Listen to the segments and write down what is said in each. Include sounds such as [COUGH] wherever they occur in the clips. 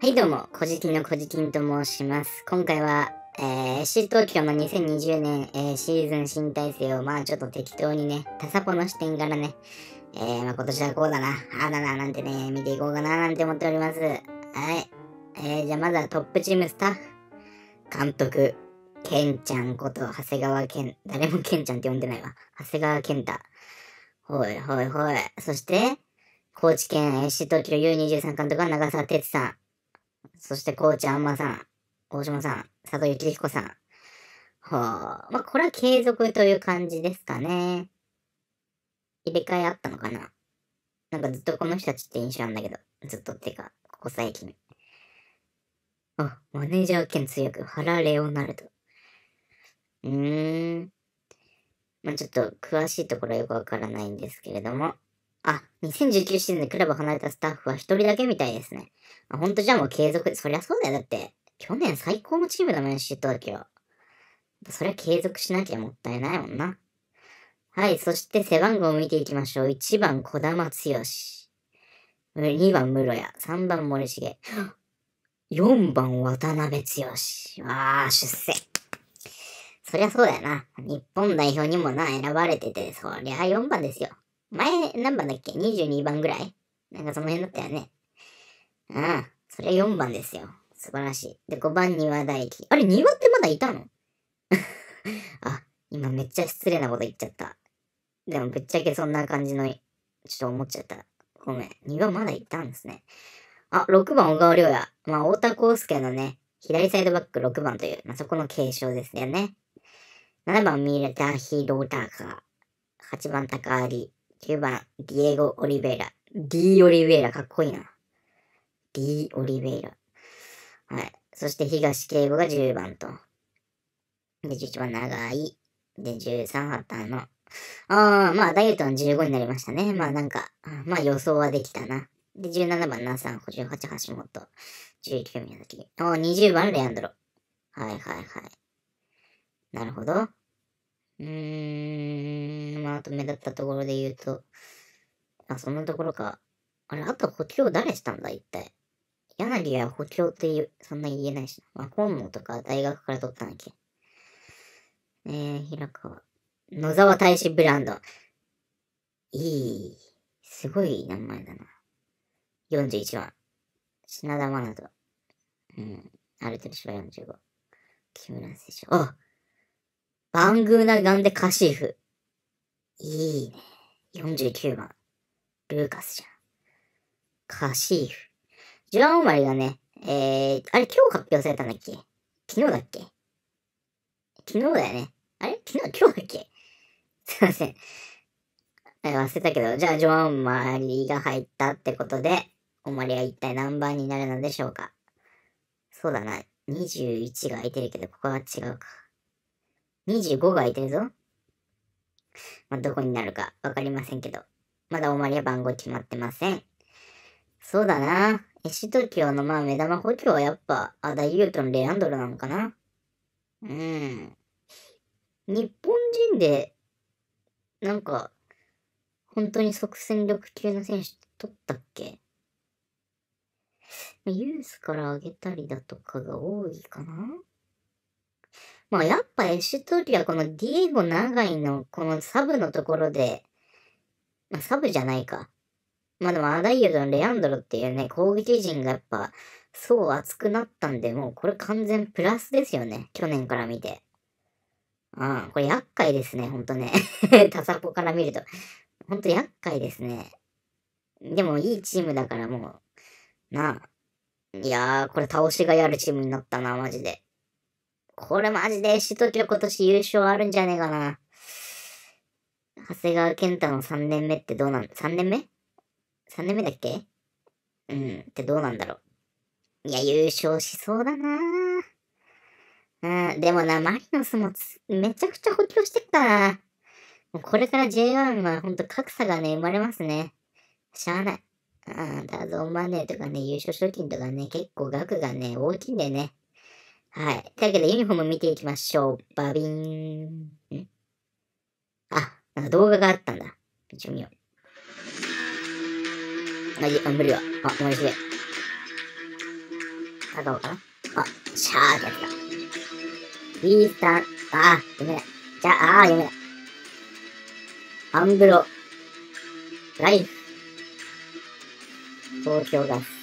はいどうも、こじきんのこじきんと申します。今回は、えー、FC 東京の2020年、えー、シーズン新体制を、まあちょっと適当にね、タサポの視点からね、えー、まあ今年はこうだな、ああだな、なんてね、見ていこうかな、なんて思っております。はい。えー、じゃあまずはトップチームスタッフ、監督、ケンちゃんこと、長谷川ン、誰もケンちゃんって呼んでないわ。長谷川健太。ほいほいほい。そして、高知県 FC 東京 U23 監督は長澤哲さん。そして、コーチ、あんまさん、大島さん、佐藤幸彦さん。はあ、まあ、これは継続という感じですかね。入れ替えあったのかななんかずっとこの人たちって印象なんだけど、ずっとっていうか、ここ最近。あ、マネージャー兼通訳、原レオナルド。うーん。まあ、ちょっと詳しいところはよくわからないんですけれども、あ、2019シーズンでクラブ離れたスタッフは1人だけみたいですね。ほんとじゃあもう継続、そりゃそうだよ。だって、去年最高のチームだもん、シートだけは。そりゃ継続しなきゃもったいないもんな。はい、そして背番号を見ていきましょう。1番、小玉剛。2番、室谷。3番、森重。4番、渡辺剛。わあ、出世。そりゃそうだよな。日本代表にもな、選ばれてて、そりゃ4番ですよ。前、何番だっけ ?22 番ぐらいなんかその辺だったよね。ああ、それ4番ですよ。素晴らしい。で、5番庭大輝。あれ、庭ってまだいたの [LAUGHS] あ、今めっちゃ失礼なこと言っちゃった。でもぶっちゃけそんな感じの、ちょっと思っちゃった。ごめん。庭まだいたんですね。あ、6番小川亮也。まあ、太田康介のね、左サイドバック6番という、まあ、そこの継承ですよね。7番、ミレタヒロタカ。8番、高有。9番、ディエゴ・オリベイラ。ディ・オリベイラ、かっこいいな。ディ・オリベイラ。はい。そして東敬吾が10番と。で、11番、長い。で、13、たの。ああ、まあ、ダイエットの15になりましたね。まあ、なんか、まあ、予想はできたな。で、17番、ナサン、58、橋本。19、宮崎。お20番、レアンドロ。はいはいはい。なるほど。うーん、まあ、あと目立ったところで言うと、あ、そんなところか。あれ、あと補強誰したんだ、一体。柳は補強っていう、そんな言えないしな。まあ、本能とか大学から取ったんだっけ。えー、平川。野沢大使ブランド。いい。すごい名前だな。41番。品田真奈と。うん。アルテル芝45。木村選手。あバングーナガンデカシーフ。いいね。49番。ルーカスじゃん。カシーフ。ジュアン・オマリがね、えー、あれ今日発表されたんだっけ昨日だっけ昨日だよね。あれ昨日、今日だっけすいません。忘れたけど、じゃあ、ジョアン・マリが入ったってことで、オマリは一体何番になるのでしょうかそうだな。21が空いてるけど、ここは違うか。25が空いてるぞ。まあ、どこになるかわかりませんけど。まだおまりは番号決まってません。そうだな。エシトキオのまあ目玉補強はやっぱ、アダユートのレアンドロなのかな。うん。日本人で、なんか、本当に即戦力級の選手取ったっけユースから上げたりだとかが多いかなまあ、やっぱエシュトリはこのディエゴ長いのこのサブのところで、まあ、サブじゃないか。まあでもアダイドのレアンドロっていうね、攻撃陣がやっぱ層厚くなったんで、もうこれ完全プラスですよね。去年から見て。ああ、これ厄介ですね、ほんとね。[LAUGHS] タサポから見ると。ほんと厄介ですね。でもいいチームだからもう、なあ。いやー、これ倒しがやるチームになったな、マジで。これマジでしときは今年優勝あるんじゃねえかな。長谷川健太の3年目ってどうなん ?3 年目 ?3 年目だっけうん、ってどうなんだろう。いや、優勝しそうだなうん、でもな、マリノスもめちゃくちゃ補強してっからうこれから J1 はほんと格差がね、生まれますね。しゃあない。あん、ダゾンマネーとかね、優勝賞金とかね、結構額がね、大きいんだよね。はい。というわけでユニフォーム見ていきましょう。バビーン。あ、なんか動画があったんだ。一応見よう。あ、いあ無理だ。あ、もう一度。ぎ。高うかなあ、シャーってやつだ。イースタン、あ、読めない。じゃあ、あ、読めない。アンブロ、ライフ、東京ガス。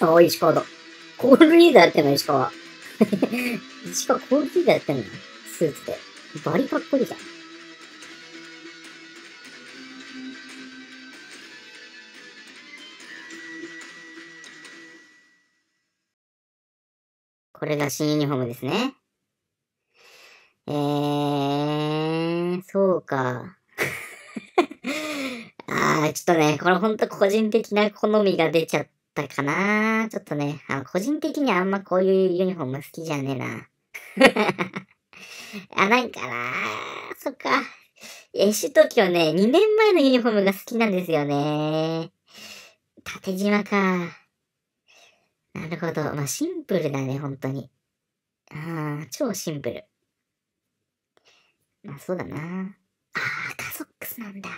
あ、石川だ。コールリーダーやってんの、石川。[LAUGHS] 石川コールリーダーやってんのスーツで。バリかっこいいじゃん。これが新ユニフォームですね。えー、そうか。[LAUGHS] あー、ちょっとね、これほんと個人的な好みが出ちゃって。ったかなちょっとね、あの、個人的にはあんまこういうユニフォーム好きじゃねえな。[LAUGHS] あ、なんかなそっか。エシトキオね、2年前のユニフォームが好きなんですよね。縦縞か。なるほど。まあ、シンプルだね、本当に。ああ、超シンプル。まあ、そうだな。ああ、カソックスなんだ。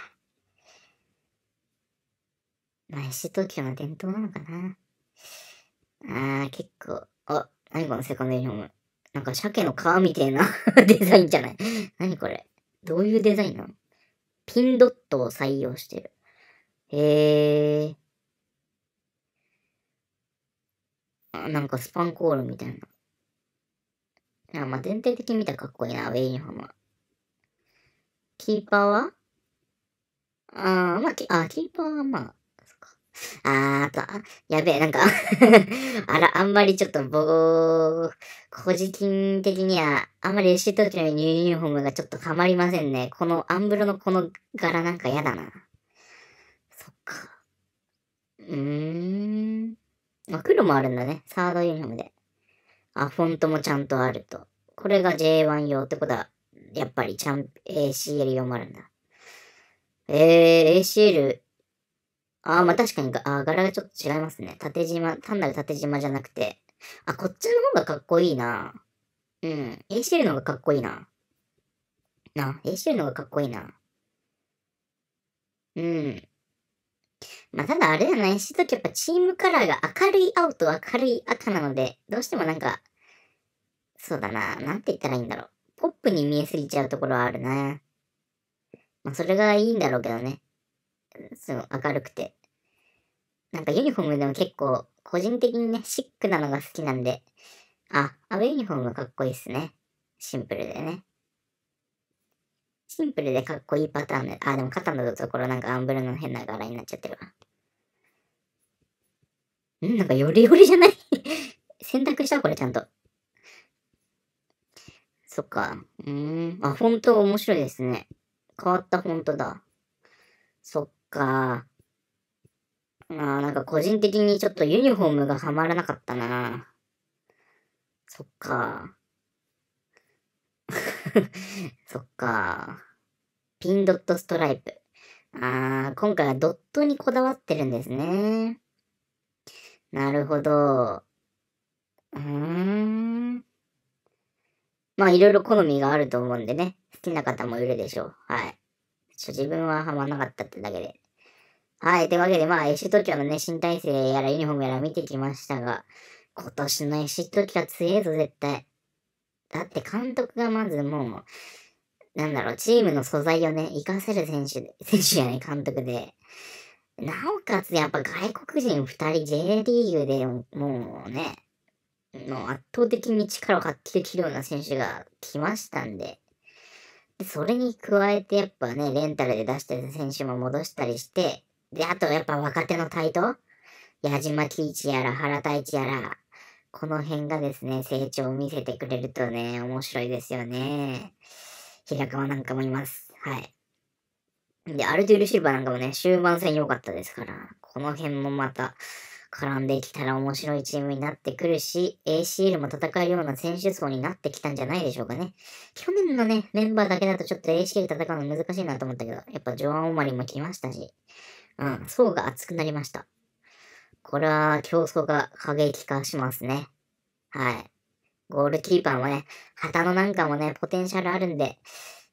まあ、f ト東京の伝統なのかな。あー、結構、あ、何このセカンドユニフォーム。なんか鮭の皮みたいな [LAUGHS] デザインじゃない何これどういうデザインなのピンドットを採用してる。へえー。あ、なんかスパンコールみたいな。あ、まあ、全体的に見たらかっこいいな、ウェイユニフォームは。キーパーはあー、まあ、あ、キーパーはまあ、あーと、やべえ、なんか [LAUGHS] あら、あんまりちょっと僕、個人的には、あんまりレシートチのニューユニフォームがちょっとハマりませんね。この、アンブロのこの柄なんか嫌だな。そっか。うーん。あ、黒もあるんだね。サードユニフォームで。あ、フォントもちゃんとあると。これが J1 用ってことは、やっぱりちゃん、ACL 用もあるんだ。えー、ACL ああ、まあ確かにあ柄がちょっと違いますね。縦縞、単なる縦縞じゃなくて。あ、こっちの方がかっこいいな。うん。ACL の方がかっこいいな。な、ACL の方がかっこいいな。うん。まあ、ただあれじゃないし、ときやっぱチームカラーが明るい青と明るい赤なので、どうしてもなんか、そうだな、なんて言ったらいいんだろう。ポップに見えすぎちゃうところはあるな。まあ、それがいいんだろうけどね。そう、明るくて。なんかユニフォームでも結構、個人的にね、シックなのが好きなんで、あ、イユニフォームかっこいいっすね。シンプルでね。シンプルでかっこいいパターンで、あ、でも肩のところなんかアンブルの変な柄になっちゃってるわ。んなんかヨレヨレじゃない選択 [LAUGHS] したこれちゃんと。そっか。うん。あ、フォント面白いですね。変わったフォントだ。そっか。あーなんか個人的にちょっとユニフォームがはまらなかったな。そっか。[LAUGHS] そっか。ピンドットストライプ。あー、今回はドットにこだわってるんですね。なるほど。うーん。まあ、いろいろ好みがあると思うんでね。好きな方もいるでしょう。はい。ちょ自分はハマなかったってだけで。はい、というわけで、まあ、エシトキアのね、新体制やらユニフォームやら見てきましたが、今年のエシトキア、強えぞ、絶対。だって監督がまずもう、なんだろう、チームの素材をね、活かせる選手、選手やね、監督で。なおかつ、やっぱ外国人二人 J リーグでもうね、もう圧倒的に力を発揮できるような選手が来ましたんで。でそれに加えて、やっぱね、レンタルで出してる選手も戻したりして、で、あとやっぱ若手の台頭矢島喜一やら原太一やら、この辺がですね、成長を見せてくれるとね、面白いですよね。平川なんかもいます。はい。で、アルデュールシルバーなんかもね、終盤戦良かったですから、この辺もまた絡んできたら面白いチームになってくるし、ACL も戦えるような選手層になってきたんじゃないでしょうかね。去年のね、メンバーだけだとちょっと ACL 戦うの難しいなと思ったけど、やっぱジョアン・オマリも来ましたし、うん、層が厚くなりました。これは競争が過激化しますね。はい。ゴールキーパーもね、旗のなんかもね、ポテンシャルあるんで、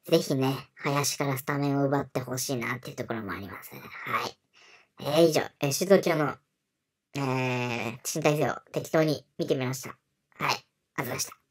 ぜひね、林からスタメンを奪ってほしいなっていうところもありますはい。えー、以上、えー、首都教の、えー、賃貸制を適当に見てみました。はい。ありがとうございました。